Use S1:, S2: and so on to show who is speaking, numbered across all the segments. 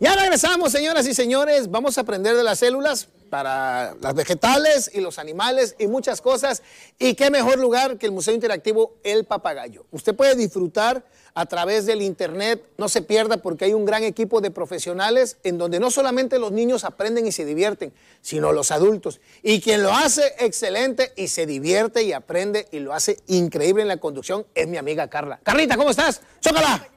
S1: Ya regresamos, señoras y señores. Vamos a aprender de las células para las vegetales y los animales y muchas cosas. Y qué mejor lugar que el Museo Interactivo El Papagayo. Usted puede disfrutar a través del Internet, no se pierda porque hay un gran equipo de profesionales en donde no solamente los niños aprenden y se divierten, sino los adultos. Y quien lo hace excelente y se divierte y aprende y lo hace increíble en la conducción es mi amiga Carla. Carlita, ¿cómo estás? ¡Chócala!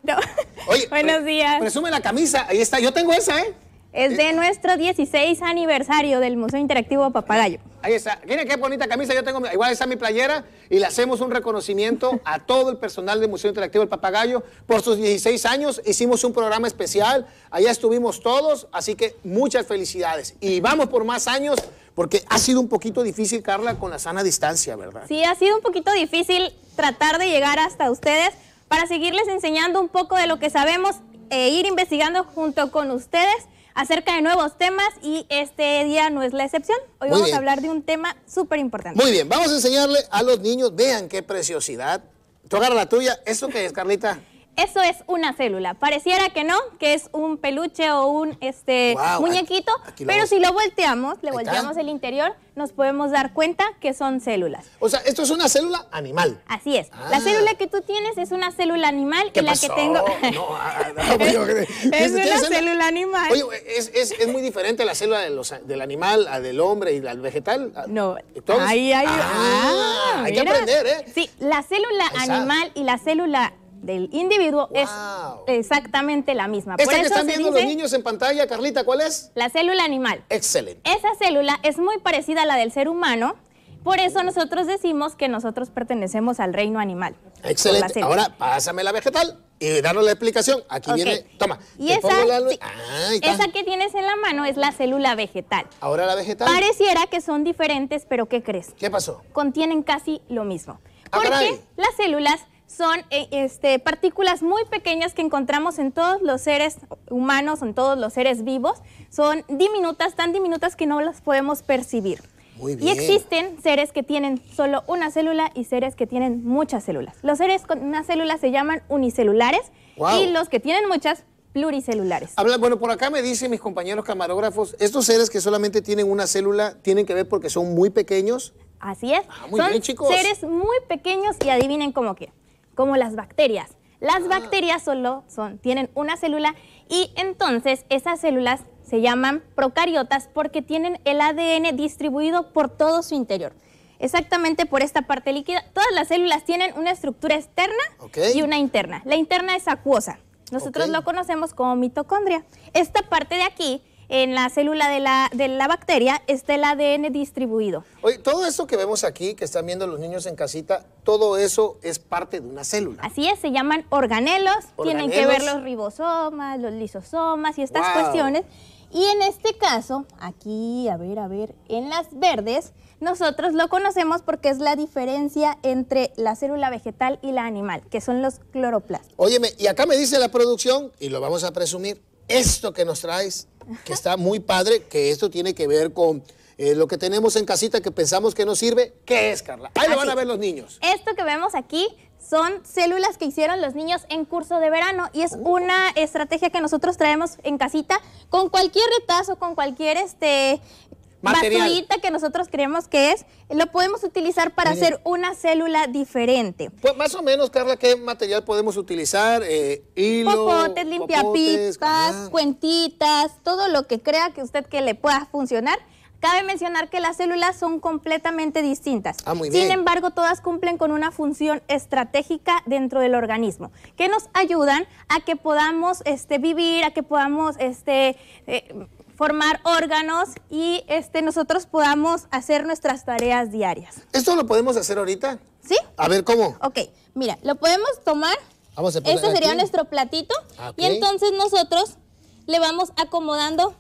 S2: Buenos días.
S1: Presume la camisa, ahí está, yo
S2: tengo esa, ¿eh? Es eh, de nuestro 16 aniversario del Museo Interactivo Papagayo.
S1: Ahí está. Miren qué bonita camisa. Yo tengo, igual está mi playera. Y le hacemos un reconocimiento a todo el personal del Museo Interactivo Papagayo. Por sus 16 años hicimos un programa especial. Allá estuvimos todos. Así que muchas felicidades. Y vamos por más años. Porque ha sido un poquito difícil, Carla, con la sana distancia, ¿verdad?
S2: Sí, ha sido un poquito difícil tratar de llegar hasta ustedes para seguirles enseñando un poco de lo que sabemos e ir investigando junto con ustedes acerca de nuevos temas y este día no es la excepción. Hoy vamos a hablar de un tema súper importante. Muy bien, vamos a
S1: enseñarle a los niños, vean qué preciosidad. Tú la tuya, ¿esto qué es, Carlita?
S2: Eso es una célula. Pareciera que no, que es un peluche o un este, muñequito, pero si lo volteamos, le volteamos el interior, nos podemos dar cuenta que son células. O sea, esto es una célula animal. Así es. La ah. célula que tú tienes es una célula animal ¿Qué la que tengo...
S1: No, ah, ah, no, pues es una célula animal. Oye, ¿es, muy diferente la célula del animal, a del hombre y al vegetal. No. Ahí, hay Ah, hay que aprender, ¿eh?
S2: Sí, la célula animal y la célula del individuo es exactamente la misma. Esa que están viendo los niños en pantalla, Carlita, ¿cuál es? La célula animal. Excelente. Esa célula es muy parecida a la del ser humano, por eso nosotros decimos que nosotros pertenecemos al reino animal. Excelente. Ahora
S1: pásame la vegetal y darnos la explicación. Aquí viene, toma. Y
S2: esa, ah, esa que tienes en la mano es la célula vegetal. Ahora la vegetal. Pareciera que son diferentes, pero ¿qué crees? ¿Qué pasó? Contienen casi lo mismo. Ah, ¿Por qué? las células son eh, este, partículas muy pequeñas que encontramos en todos los seres humanos, en todos los seres vivos. Son diminutas, tan diminutas que no las podemos percibir. Muy bien. Y existen seres que tienen solo una célula y seres que tienen muchas células. Los seres con una célula se llaman unicelulares y los que tienen muchas pluricelulares.
S1: bueno, por acá me dicen mis compañeros camarógrafos, estos seres que solamente tienen una célula tienen que ver porque son muy pequeños. Así es. Ah, muy son bien, chicos. seres
S2: muy pequeños y adivinen cómo que como las bacterias. Las ah. bacterias solo son, tienen una célula y entonces esas células se llaman procariotas porque tienen el ADN distribuido por todo su interior. Exactamente por esta parte líquida. Todas las células tienen una estructura externa y una interna. La interna es acuosa. Nosotros lo conocemos como mitocondria. Esta parte de aquí en la célula de la, bacteria está el ADN distribuido.
S1: Oye, todo esto que vemos aquí, que están viendo los niños en casita, todo eso es parte de una célula. Así es, se
S2: llaman organelos, tienen que ver los ribosomas, los lisosomas y estas cuestiones. Y en este caso, aquí, a ver, a ver, en las verdes, nosotros lo conocemos porque es la diferencia entre la célula vegetal y la animal, que son los cloroplastos.
S1: Óyeme, y acá me dice la producción, y lo vamos a presumir, esto que nos traes que está muy padre, que esto tiene que ver con eh, lo que tenemos en casita que pensamos que no sirve. ¿Qué es, Carla? Ahí lo van a ver los niños.
S2: Esto que vemos aquí son células que hicieron los niños en curso de verano y es una estrategia que nosotros traemos en casita con cualquier retazo, con cualquier este Material. que nosotros creemos que es, lo podemos utilizar para hacer una célula diferente.
S1: Pues más o menos, Carla, ¿qué material podemos utilizar? Eh, hilo, popotes,
S2: limpiapipas, cuentitas, todo lo que crea que usted que le pueda funcionar. Cabe mencionar que las células son completamente distintas. Ah, muy bien. Sin embargo, todas cumplen con una función estratégica dentro del organismo, que nos ayudan a que podamos este, vivir, a que podamos este, eh, formar órganos y este, nosotros podamos hacer nuestras tareas diarias.
S1: ¿Esto lo podemos hacer ahorita? Sí. A ver, ¿cómo?
S2: Ok, mira, lo podemos tomar.
S1: Vamos a Este sería nuestro
S2: platito. Ah, y entonces nosotros le vamos acomodando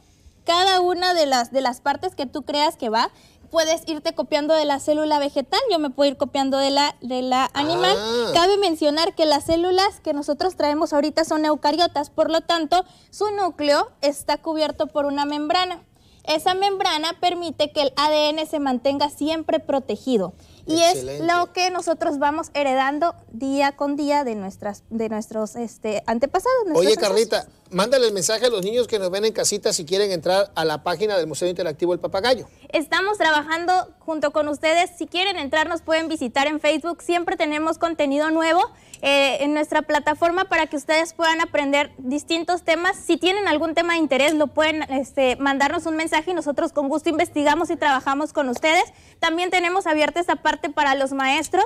S2: cada una de las, de las partes que tú creas que va puedes irte copiando de la célula vegetal, yo me puedo ir copiando de la, de la animal. Ah. Cabe mencionar que las células que nosotros traemos ahorita son eucariotas, por lo tanto, su núcleo está cubierto por una membrana. Esa membrana permite que el ADN se mantenga siempre protegido. Y es lo que nosotros vamos heredando día con día de, nuestras, de nuestros este, antepasados. Oye, Carlita,
S1: Mándale el mensaje a los niños que nos ven en casita si quieren entrar a la página del Museo Interactivo El Papagayo. Estamos trabajando
S2: junto con ustedes. Si quieren entrar, nos pueden visitar en Facebook. Siempre tenemos contenido nuevo eh, en nuestra plataforma para que ustedes puedan aprender distintos temas. Si tienen algún tema de interés, lo pueden este, mandarnos un mensaje y nosotros con gusto investigamos y trabajamos con ustedes. También tenemos abierta esta parte para los maestros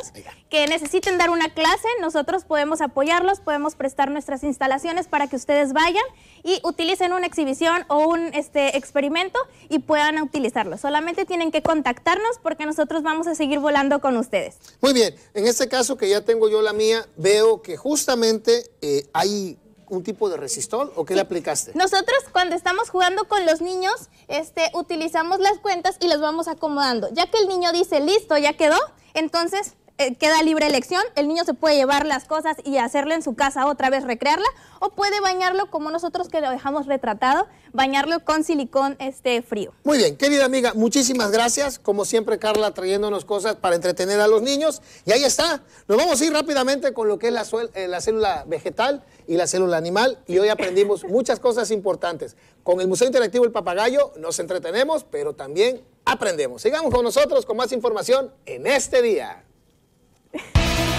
S2: que necesiten dar una clase. Nosotros podemos apoyarlos, podemos prestar nuestras instalaciones para que ustedes vayan y utilicen una exhibición o un este, experimento y puedan utilizarlo. Solamente tienen que contactarnos porque nosotros vamos a seguir volando con ustedes.
S1: Muy bien, en este caso que ya tengo yo la mía, veo que justamente eh, hay un tipo de resistor o qué le aplicaste?
S2: Nosotros cuando estamos jugando con los niños, este, utilizamos las cuentas y las vamos acomodando. Ya que el niño dice, listo, ya quedó, entonces eh, queda libre elección, el niño se puede llevar las cosas y hacerlo en su casa otra vez, recrearla, o puede bañarlo como nosotros que lo dejamos retratado, bañarlo con silicón este, frío.
S1: Muy bien, querida amiga, muchísimas gracias, como siempre Carla trayéndonos cosas para entretener a los niños, y ahí está, nos vamos a ir rápidamente con lo que es la, eh, la célula vegetal y la célula animal, y hoy aprendimos muchas cosas importantes. Con el Museo Interactivo El Papagayo nos entretenemos, pero también aprendemos. Sigamos con nosotros con más información en este día. Bye.